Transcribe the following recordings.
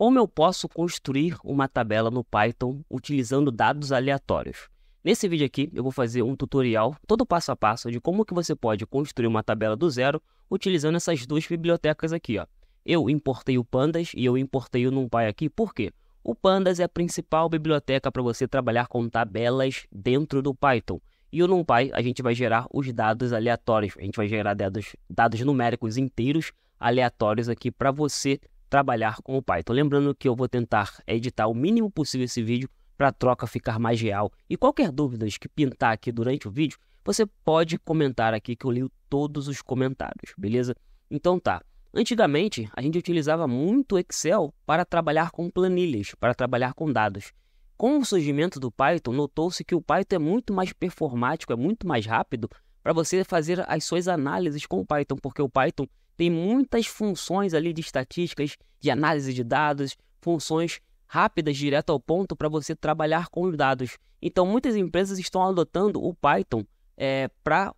Como eu posso construir uma tabela no Python utilizando dados aleatórios? Nesse vídeo aqui eu vou fazer um tutorial todo passo a passo de como que você pode construir uma tabela do zero utilizando essas duas bibliotecas aqui. Ó. Eu importei o Pandas e eu importei o NumPy aqui, por quê? O Pandas é a principal biblioteca para você trabalhar com tabelas dentro do Python. E o NumPy a gente vai gerar os dados aleatórios, a gente vai gerar dados, dados numéricos inteiros aleatórios aqui para você trabalhar com o Python. Lembrando que eu vou tentar editar o mínimo possível esse vídeo para a troca ficar mais real. E qualquer dúvida que pintar aqui durante o vídeo, você pode comentar aqui que eu leio todos os comentários, beleza? Então tá. Antigamente, a gente utilizava muito Excel para trabalhar com planilhas, para trabalhar com dados. Com o surgimento do Python, notou-se que o Python é muito mais performático, é muito mais rápido para você fazer as suas análises com o Python, porque o Python tem muitas funções ali de estatísticas, de análise de dados, funções rápidas, direto ao ponto, para você trabalhar com os dados. Então, muitas empresas estão adotando o Python é, para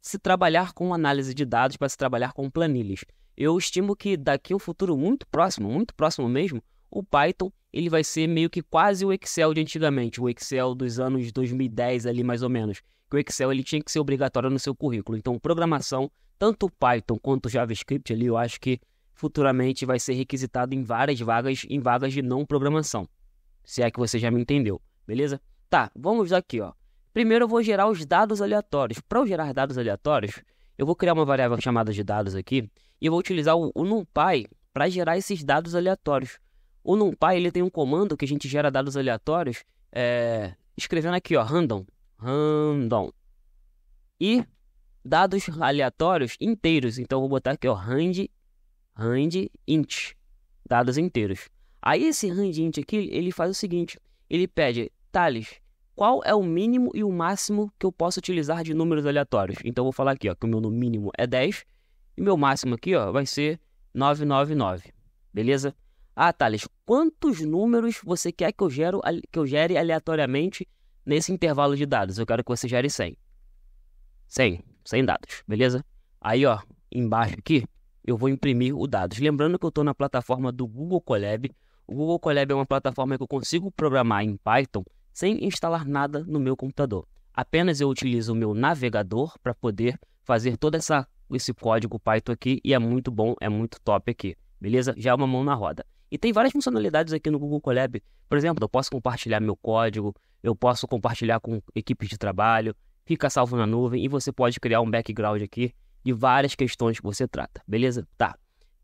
se trabalhar com análise de dados, para se trabalhar com planilhas. Eu estimo que daqui a um futuro muito próximo, muito próximo mesmo, o Python ele vai ser meio que quase o Excel de antigamente, o Excel dos anos 2010 ali mais ou menos. Que o Excel ele tinha que ser obrigatório no seu currículo. Então, programação tanto o Python quanto o JavaScript ali, eu acho que futuramente vai ser requisitado em várias vagas, em vagas de não programação. Se é que você já me entendeu, beleza? Tá, vamos aqui, ó. Primeiro eu vou gerar os dados aleatórios. Para eu gerar dados aleatórios, eu vou criar uma variável chamada de dados aqui e eu vou utilizar o, o NumPy para gerar esses dados aleatórios. O NumPy ele tem um comando que a gente gera dados aleatórios é, escrevendo aqui, ó, random, random. E dados aleatórios inteiros. Então vou botar aqui, ó, rand, rand int, dados inteiros. Aí esse rand int aqui, ele faz o seguinte, ele pede, Thales, qual é o mínimo e o máximo que eu posso utilizar de números aleatórios? Então vou falar aqui, ó, que o meu mínimo é 10 e meu máximo aqui, ó, vai ser 999. Beleza? Ah, Thales, quantos números você quer que eu, gero, que eu gere aleatoriamente nesse intervalo de dados? Eu quero que você gere 100. Sem, sem dados, beleza? Aí, ó, embaixo aqui, eu vou imprimir os dados. Lembrando que eu estou na plataforma do Google Colab. O Google Colab é uma plataforma que eu consigo programar em Python sem instalar nada no meu computador. Apenas eu utilizo o meu navegador para poder fazer todo essa, esse código Python aqui e é muito bom, é muito top aqui, beleza? Já é uma mão na roda. E tem várias funcionalidades aqui no Google Colab. Por exemplo, eu posso compartilhar meu código, eu posso compartilhar com equipes de trabalho, fica salvo na nuvem e você pode criar um background aqui de várias questões que você trata, beleza? Tá.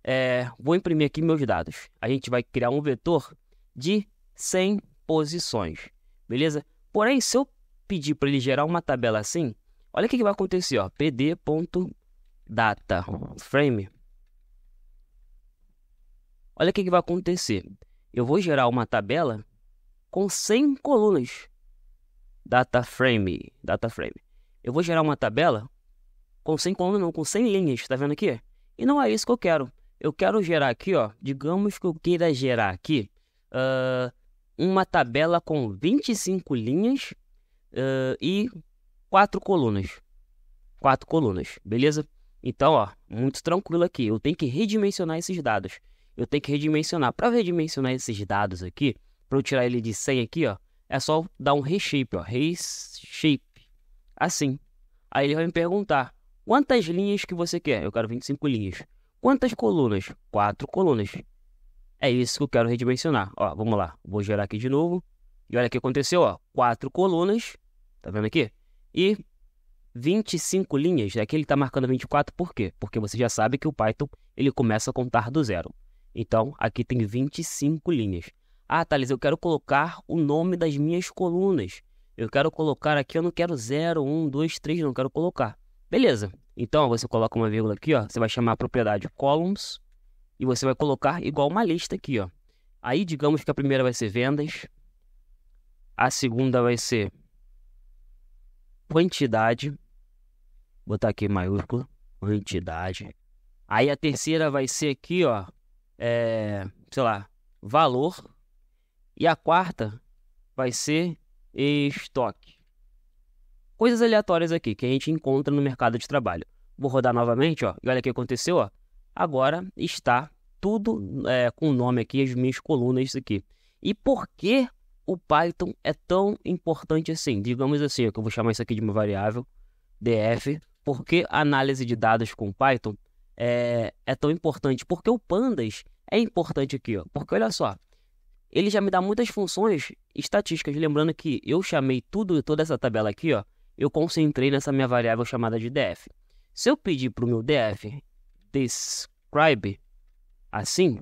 É, vou imprimir aqui meus dados. A gente vai criar um vetor de 100 posições, beleza? Porém, se eu pedir para ele gerar uma tabela assim, olha o que, que vai acontecer, ó, pd.data frame. Olha o que, que vai acontecer. Eu vou gerar uma tabela com 100 colunas data frame, data frame. Eu vou gerar uma tabela com 100 colunas, não, com 100 linhas, tá vendo aqui? E não é isso que eu quero. Eu quero gerar aqui, ó, digamos que eu queira gerar aqui uh, uma tabela com 25 linhas uh, e quatro colunas. Quatro colunas, beleza? Então, ó, muito tranquilo aqui. Eu tenho que redimensionar esses dados. Eu tenho que redimensionar. Para redimensionar esses dados aqui, para eu tirar ele de 100 aqui, ó, é só dar um reshape, ó, reshape. Assim. Aí ele vai me perguntar: quantas linhas que você quer? Eu quero 25 linhas. Quantas colunas? Quatro colunas. É isso que eu quero redimensionar. Ó, vamos lá. Vou gerar aqui de novo. E olha o que aconteceu, ó. Quatro colunas. Tá vendo aqui? E 25 linhas. Aqui é ele está marcando 24 por quê? Porque você já sabe que o Python ele começa a contar do zero. Então, aqui tem 25 linhas. Ah, Thales, eu quero colocar o nome das minhas colunas. Eu quero colocar aqui, eu não quero 0, 1, 2, 3, não quero colocar. Beleza. Então, você coloca uma vírgula aqui, ó. Você vai chamar a propriedade columns e você vai colocar igual uma lista aqui, ó. Aí, digamos que a primeira vai ser vendas, a segunda vai ser quantidade. Vou botar aqui maiúscula, quantidade. Aí a terceira vai ser aqui, ó, é, sei lá, valor. E a quarta vai ser estoque. Coisas aleatórias aqui que a gente encontra no mercado de trabalho. Vou rodar novamente, ó. E olha o que aconteceu, ó. Agora está tudo é, com o nome aqui, as minhas colunas aqui. E por que o Python é tão importante assim? Digamos assim, é que eu vou chamar isso aqui de uma variável, df. Por que a análise de dados com Python é, é tão importante? Porque o Pandas é importante aqui, ó. Porque olha só, ele já me dá muitas funções estatísticas. Lembrando que eu chamei tudo, toda essa tabela aqui, ó, eu concentrei nessa minha variável chamada de df. Se eu pedir para o meu df describe assim,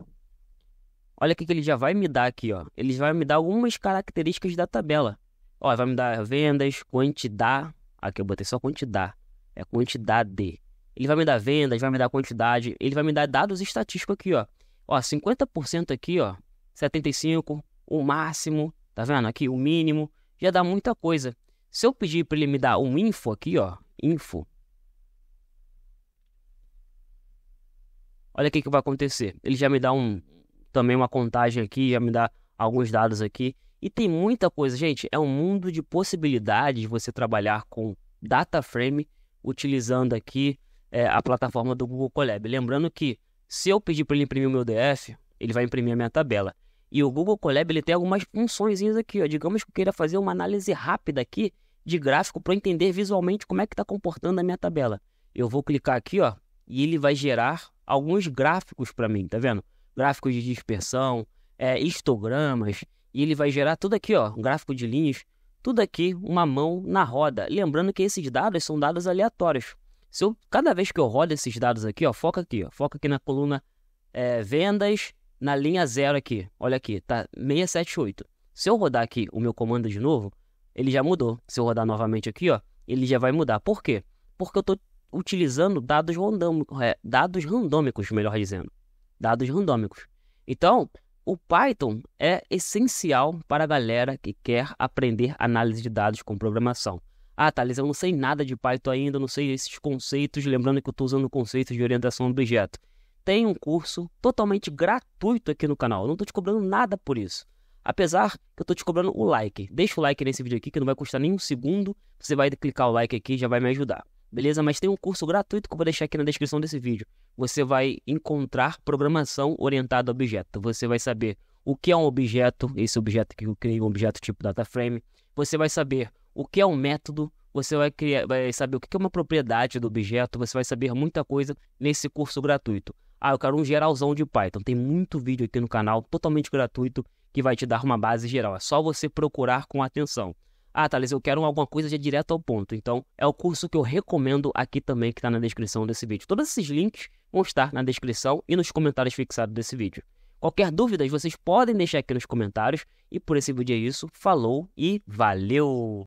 olha o que, ele já vai me dar aqui. Ó. Ele vai me dar algumas características da tabela. Ó, vai me dar vendas, quantidade. Aqui eu botei só quantidade. É quantidade. Ele vai me dar vendas, vai me dar quantidade. Ele vai me dar dados estatísticos aqui, ó. Ó, 50% aqui, ó, 75, o máximo, tá vendo? Aqui o mínimo, já dá muita coisa. Se eu pedir para ele me dar um info aqui, ó, info. Olha o que, que vai acontecer. Ele já me dá um também uma contagem aqui, já me dá alguns dados aqui. E tem muita coisa, gente. É um mundo de possibilidades você trabalhar com data frame utilizando aqui é, a plataforma do Google Colab. Lembrando que se eu pedir para ele imprimir o meu DF, ele vai imprimir a minha tabela. E o Google Colab ele tem algumas funções aqui. Ó. Digamos que eu queira fazer uma análise rápida aqui de gráfico para entender visualmente como é que está comportando a minha tabela. Eu vou clicar aqui ó, e ele vai gerar alguns gráficos para mim, tá vendo? Gráficos de dispersão, é, histogramas, e ele vai gerar tudo aqui, ó, um gráfico de linhas, tudo aqui, uma mão na roda. Lembrando que esses dados são dados aleatórios. Se eu, cada vez que eu rodo esses dados aqui, ó, foca aqui, ó, foca aqui na coluna é, vendas, na linha zero aqui, olha aqui, tá 678. Se eu rodar aqui o meu comando de novo, ele já mudou. Se eu rodar novamente aqui, ó, ele já vai mudar. Por quê? Porque eu estou utilizando dados, random, é, dados randômicos, melhor dizendo. Dados randômicos. Então, o Python é essencial para a galera que quer aprender análise de dados com programação. Ah, Thales, eu não sei nada de Python ainda, não sei esses conceitos, lembrando que eu estou usando conceitos de orientação a objeto tem um curso totalmente gratuito aqui no canal. Eu não estou te cobrando nada por isso. Apesar que eu estou te cobrando o like. Deixa o like nesse vídeo aqui que não vai custar nem um segundo. Você vai clicar o like aqui e já vai me ajudar. Beleza? Mas tem um curso gratuito que eu vou deixar aqui na descrição desse vídeo. Você vai encontrar programação orientada a objeto. Você vai saber o que é um objeto, esse objeto que eu criei, um objeto tipo DataFrame. Você vai saber o que é um método, você vai, criar, vai saber o que é uma propriedade do objeto, você vai saber muita coisa nesse curso gratuito. Ah, eu quero um geralzão de Python. Tem muito vídeo aqui no canal, totalmente gratuito, que vai te dar uma base geral. É só você procurar com atenção. Ah, Thales, eu quero alguma coisa já direto ao ponto. Então, é o curso que eu recomendo aqui também, que está na descrição desse vídeo. Todos esses links vão estar na descrição e nos comentários fixados desse vídeo. Qualquer dúvida, vocês podem deixar aqui nos comentários. E por esse vídeo é isso. Falou e valeu!